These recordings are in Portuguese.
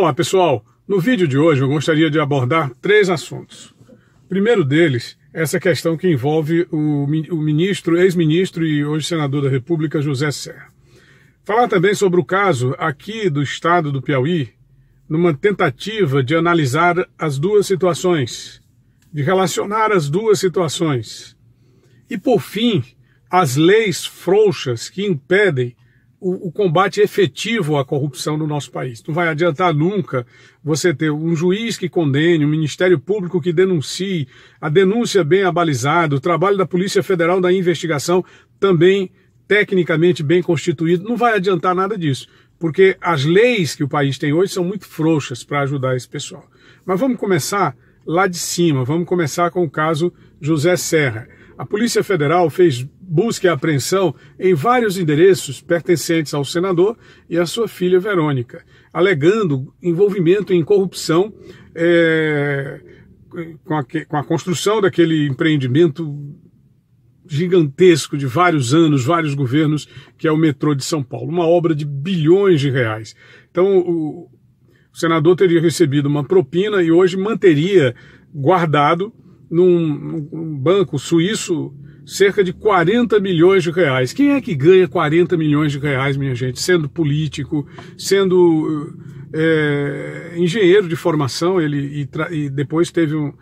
Olá pessoal, no vídeo de hoje eu gostaria de abordar três assuntos. O primeiro deles, essa questão que envolve o ministro, ex-ministro e hoje senador da República, José Serra. Falar também sobre o caso aqui do estado do Piauí, numa tentativa de analisar as duas situações, de relacionar as duas situações. E por fim, as leis frouxas que impedem o, o, combate efetivo à corrupção no nosso país. Não vai adiantar nunca você ter um juiz que condene, um Ministério Público que denuncie, a denúncia bem abalizada, o trabalho da Polícia Federal da investigação também tecnicamente bem constituído. Não vai adiantar nada disso, porque as leis que o país tem hoje são muito frouxas para ajudar esse pessoal. Mas vamos começar lá de cima, vamos começar com o caso José Serra. A Polícia Federal fez busca e apreensão em vários endereços pertencentes ao senador e à sua filha Verônica, alegando envolvimento em corrupção é, com, a, com a construção daquele empreendimento gigantesco de vários anos, vários governos, que é o metrô de São Paulo, uma obra de bilhões de reais. Então, o, o senador teria recebido uma propina e hoje manteria guardado num, num banco suíço cerca de 40 milhões de reais. Quem é que ganha 40 milhões de reais, minha gente? Sendo político, sendo é, engenheiro de formação, ele e, e depois teve um,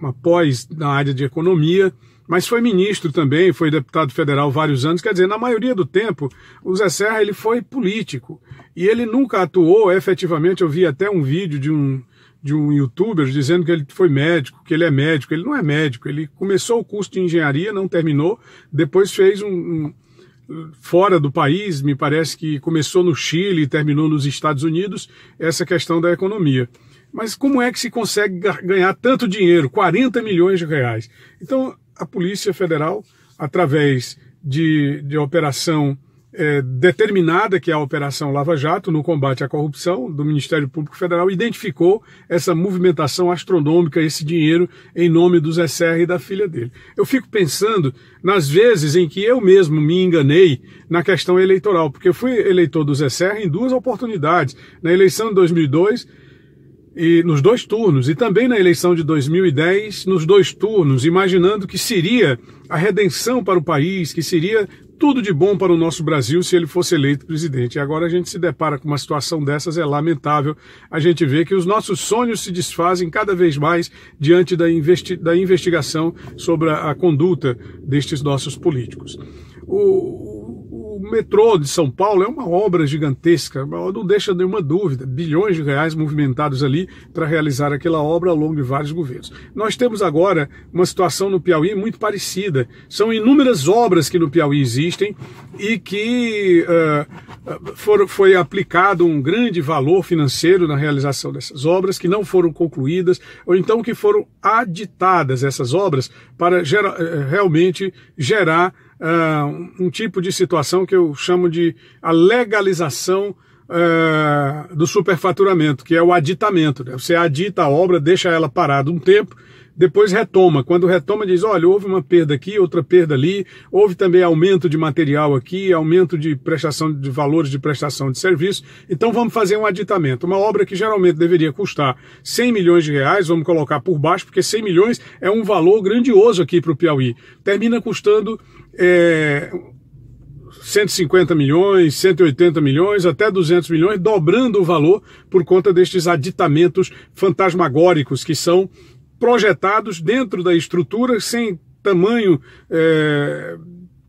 uma pós na área de economia, mas foi ministro também, foi deputado federal vários anos. Quer dizer, na maioria do tempo, o Zé Serra ele foi político e ele nunca atuou efetivamente. Eu vi até um vídeo de um de um youtuber dizendo que ele foi médico, que ele é médico. Ele não é médico, ele começou o curso de engenharia, não terminou, depois fez um, um fora do país, me parece que começou no Chile e terminou nos Estados Unidos, essa questão da economia. Mas como é que se consegue ganhar tanto dinheiro, 40 milhões de reais? Então, a Polícia Federal, através de, de operação é, determinada, que é a Operação Lava Jato, no combate à corrupção do Ministério Público Federal, identificou essa movimentação astronômica, esse dinheiro, em nome dos SR e da filha dele. Eu fico pensando nas vezes em que eu mesmo me enganei na questão eleitoral, porque eu fui eleitor dos SR em duas oportunidades, na eleição de 2002 e nos dois turnos, e também na eleição de 2010, nos dois turnos, imaginando que seria a redenção para o país, que seria tudo de bom para o nosso Brasil se ele fosse eleito presidente. E agora a gente se depara com uma situação dessas, é lamentável. A gente vê que os nossos sonhos se desfazem cada vez mais diante da, investi da investigação sobre a, a conduta destes nossos políticos. O, o metrô de São Paulo é uma obra gigantesca, não deixa nenhuma dúvida. Bilhões de reais movimentados ali para realizar aquela obra ao longo de vários governos. Nós temos agora uma situação no Piauí muito parecida. São inúmeras obras que no Piauí existem e que uh, eh, for, foi aplicado um grande valor financeiro na realização dessas obras, que não foram concluídas, ou então que foram aditadas essas obras para gera, eh, realmente gerar uh, um tipo de situação que eu chamo de a legalização é, do superfaturamento, que é o aditamento. Né? Você adita a obra, deixa ela parada um tempo, depois retoma. Quando retoma, diz: olha, houve uma perda aqui, outra perda ali, houve também aumento de material aqui, aumento de prestação de valores de prestação de serviço. Então vamos fazer um aditamento. Uma obra que geralmente deveria custar 100 milhões de reais, vamos colocar por baixo, porque 100 milhões é um valor grandioso aqui para o Piauí. Termina custando. É, 150 milhões, 180 milhões, até 200 milhões, dobrando o valor por conta destes aditamentos fantasmagóricos que são projetados dentro da estrutura sem tamanho é,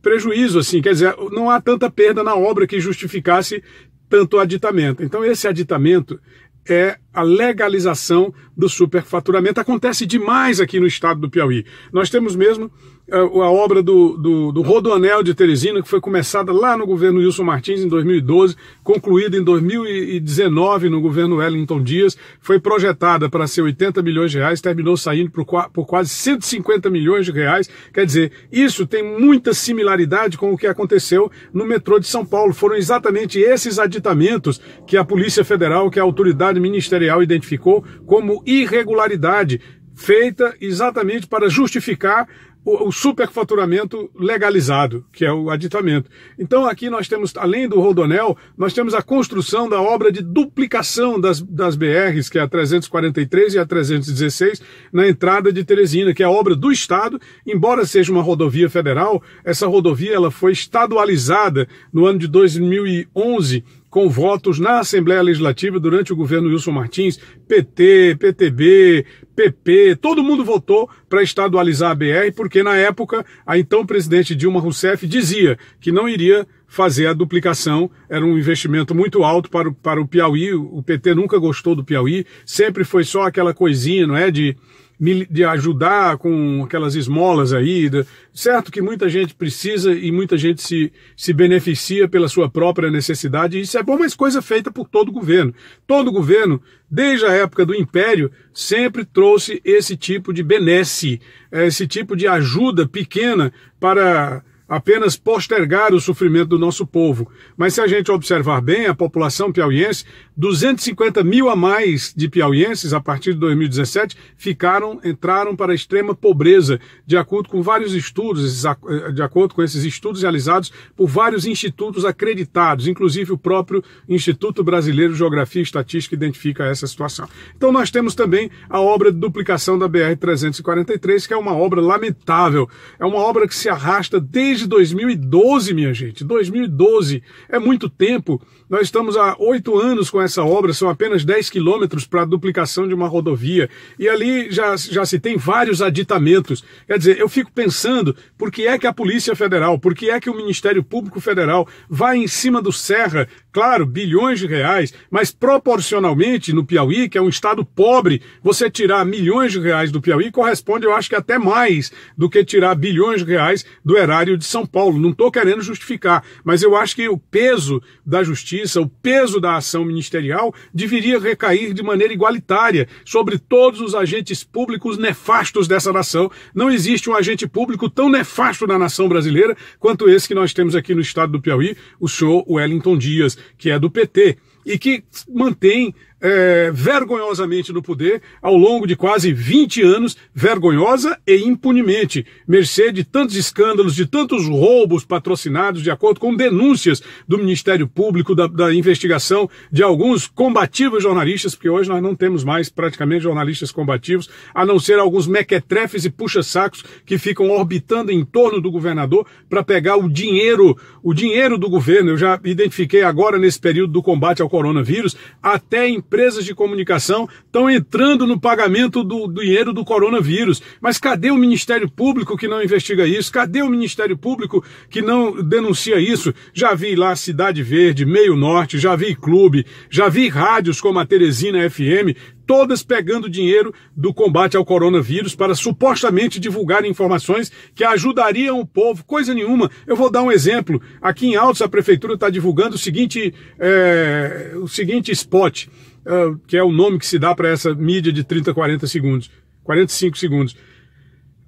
prejuízo, assim, quer dizer, não há tanta perda na obra que justificasse tanto aditamento. Então esse aditamento é a legalização do superfaturamento. Acontece demais aqui no estado do Piauí. Nós temos mesmo é, a obra do, do, do, Rodoanel de Teresina, que foi começada lá no governo Wilson Martins em 2012, concluída em 2019 no governo Wellington Dias, foi projetada para ser 80 milhões de reais, terminou saindo por, por quase 150 milhões de reais. Quer dizer, isso tem muita similaridade com o que aconteceu no metrô de São Paulo. Foram exatamente esses aditamentos que a Polícia Federal, que a autoridade ministerial identificou como irregularidade feita exatamente para justificar o, o superfaturamento legalizado, que é o aditamento. Então aqui nós temos, além do Roldonel, nós temos a construção da obra de duplicação das, das BRs, que é a 343 e a 316, na entrada de Teresina, que é a obra do Estado, embora seja uma rodovia federal, essa rodovia ela foi estadualizada no ano de 2011 com votos na Assembleia Legislativa durante o governo Wilson Martins, PT, PTB, PP, todo mundo votou para estadualizar a BR, porque na época a então presidente Dilma Rousseff dizia que não iria fazer a duplicação, era um investimento muito alto para o, para o Piauí, o PT nunca gostou do Piauí, sempre foi só aquela coisinha, não é, de de ajudar com aquelas esmolas aí. Certo que muita gente precisa e muita gente se, se beneficia pela sua própria necessidade. Isso é bom, mas coisa feita por todo governo. Todo governo, desde a época do Império, sempre trouxe esse tipo de benesse, esse tipo de ajuda pequena para apenas postergar o sofrimento do nosso povo. Mas se a gente observar bem a população piauiense, 250 mil a mais de piauienses a partir de 2017 ficaram, entraram para a extrema pobreza, de acordo com vários estudos, eh, de acordo com esses estudos realizados por vários institutos acreditados, inclusive o próprio Instituto Brasileiro de Geografia e Estatística identifica essa situação. Então nós temos também a obra de duplicação da BR 343, que é uma obra lamentável, é uma obra que se arrasta desde desde 2012, minha gente. 2012 é muito tempo. Nós estamos há oito anos com essa obra, são apenas 10 quilômetros para a duplicação de uma rodovia. E ali já, já se tem vários aditamentos. Quer dizer, eu fico pensando por que é que a Polícia Federal, por que é que o Ministério Público Federal vai em cima do Serra, claro, bilhões de reais, mas proporcionalmente no Piauí, que é um estado pobre, você tirar milhões de reais do Piauí corresponde, eu acho que até mais do que tirar bilhões de reais do erário de de São Paulo. Não estou querendo justificar, mas eu acho que o peso da justiça, o peso da ação ministerial, deveria recair de maneira igualitária sobre todos os agentes públicos nefastos dessa nação. Não existe um agente público tão nefasto na nação brasileira quanto esse que nós temos aqui no estado do Piauí, o senhor Wellington Dias, que é do PT e que mantém é, vergonhosamente no poder ao longo de quase 20 anos, vergonhosa e impunemente, mercê de tantos escândalos, de tantos roubos patrocinados, de acordo com denúncias do Ministério Público, da, da investigação de alguns combativos jornalistas, porque hoje nós não temos mais praticamente jornalistas combativos, a não ser alguns mequetrefes e puxa-sacos que ficam orbitando em torno do governador para pegar o dinheiro, o dinheiro do governo. Eu já identifiquei agora nesse período do combate ao coronavírus, até em empresas de comunicação estão entrando no pagamento do, do dinheiro do coronavírus. Mas cadê o Ministério Público que não investiga isso? Cadê o Ministério Público que não denuncia isso? Já vi lá Cidade Verde, Meio Norte, já vi clube, já vi rádios como a Teresina FM todas pegando dinheiro do combate ao coronavírus para supostamente divulgar informações que ajudariam o povo, coisa nenhuma. Eu vou dar um exemplo. Aqui em Altos, a prefeitura está divulgando o seguinte, é, o seguinte spot, é, que é o nome que se dá para essa mídia de 30, 40 segundos, 45 segundos.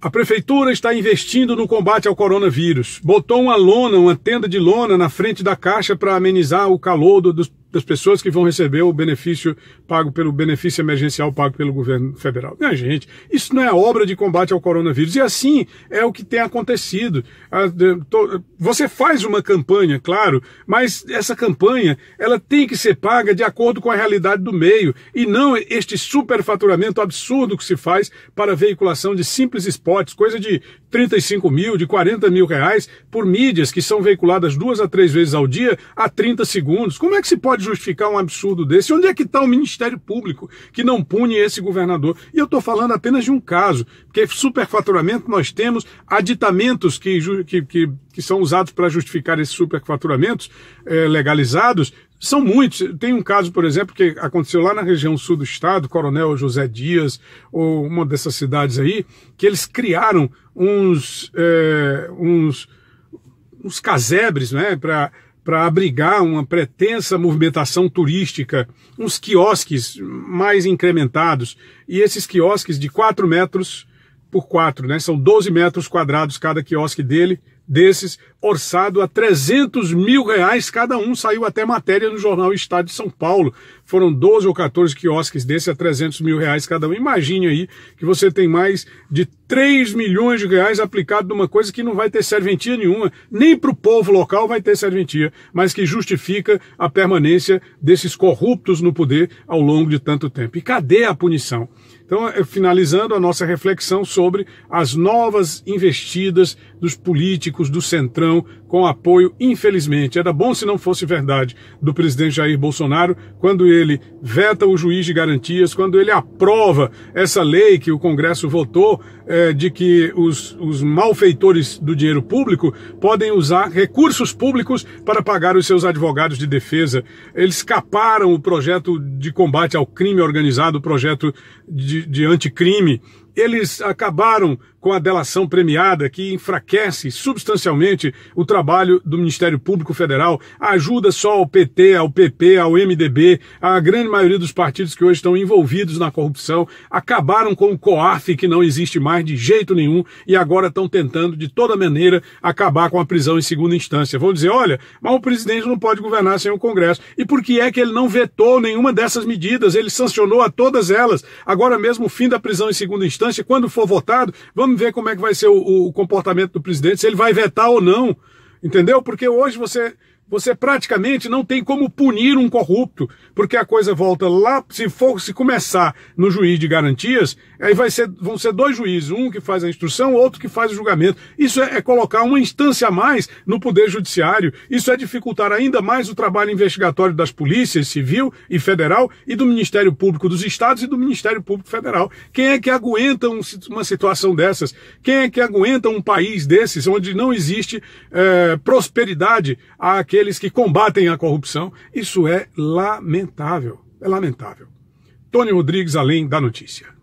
A prefeitura está investindo no combate ao coronavírus. Botou uma lona, uma tenda de lona na frente da caixa para amenizar o calor do, dos das pessoas que vão receber o benefício pago pelo benefício emergencial pago pelo governo federal. Minha gente, isso não é obra de combate ao coronavírus. E assim é o que tem acontecido. Ah, você faz uma campanha, claro, mas essa campanha ela tem que ser paga de acordo com a realidade do meio e não este superfaturamento absurdo que se faz para veiculação de simples spots, coisa de 35 mil, de 40 mil reais por mídias que são veiculadas duas a três vezes ao dia a 30 segundos. Como é que se pode justificar um absurdo desse? Onde é que está o Ministério Público que não pune esse governador? E eu estou falando apenas de um caso, porque superfaturamento nós temos aditamentos que, que, que, que são usados para justificar esses superfaturamentos é, legalizados, são muitos. Tem um caso, por exemplo, que aconteceu lá na região sul do estado, Coronel José Dias, ou uma dessas cidades aí, que eles criaram uns, é, uns, uns casebres, né, para para abrigar uma pretensa movimentação turística, uns quiosques mais incrementados. E esses quiosques de 4 metros por 4, né? são 12 metros quadrados cada quiosque dele, desses, orçado a 300 mil reais cada um. Saiu até matéria no jornal Estado de São Paulo. Foram 12 ou 14 quiosques desses a 300 mil reais cada um. Imagine aí que você tem mais de 3 milhões de reais aplicado numa coisa que não vai ter serventia nenhuma, nem para o povo local vai ter serventia, mas que justifica a permanência desses corruptos no poder ao longo de tanto tempo. E cadê a punição? Então, é, finalizando a nossa reflexão sobre as novas investidas dos políticos do Centrão com apoio, infelizmente, era bom se não fosse verdade, do presidente Jair Bolsonaro, quando ele veta o juiz de garantias, quando ele aprova essa lei que o Congresso votou é, de que os, os malfeitores do dinheiro público podem usar recursos públicos para pagar os seus advogados de defesa. Eles escaparam o projeto de combate ao crime organizado, o projeto de, de anticrime. Eles acabaram com a delação premiada, que enfraquece substancialmente o trabalho do Ministério Público Federal, ajuda só ao PT, ao PP, ao MDB, a grande maioria dos partidos que hoje estão envolvidos na corrupção, acabaram com o COAF, que não existe mais de jeito nenhum, e agora estão tentando, de toda maneira, acabar com a prisão em segunda instância. Vão dizer, olha, mas o presidente não pode governar sem o Congresso. E por que é que ele não vetou nenhuma dessas medidas? Ele sancionou a todas elas. Agora mesmo, o fim da prisão em segunda instância, quando for votado, vamos vamos ver como é que vai ser o, o comportamento do presidente, se ele vai vetar ou não, entendeu? Porque hoje você você praticamente não tem como punir um corrupto, porque a coisa volta lá, se for se começar no juiz de garantias, aí vai ser, vão ser dois juízes, um que faz a instrução, outro que faz o julgamento. Isso é, é colocar uma instância a mais no poder judiciário, isso é dificultar ainda mais o trabalho investigatório das polícias civil e federal e do Ministério Público dos estados e do Ministério Público Federal. Quem é que aguenta um, uma situação dessas? Quem é que aguenta um país desses onde não existe é, prosperidade aqueles que combatem a corrupção. Isso é lamentável. É lamentável. Tony Rodrigues, além da notícia.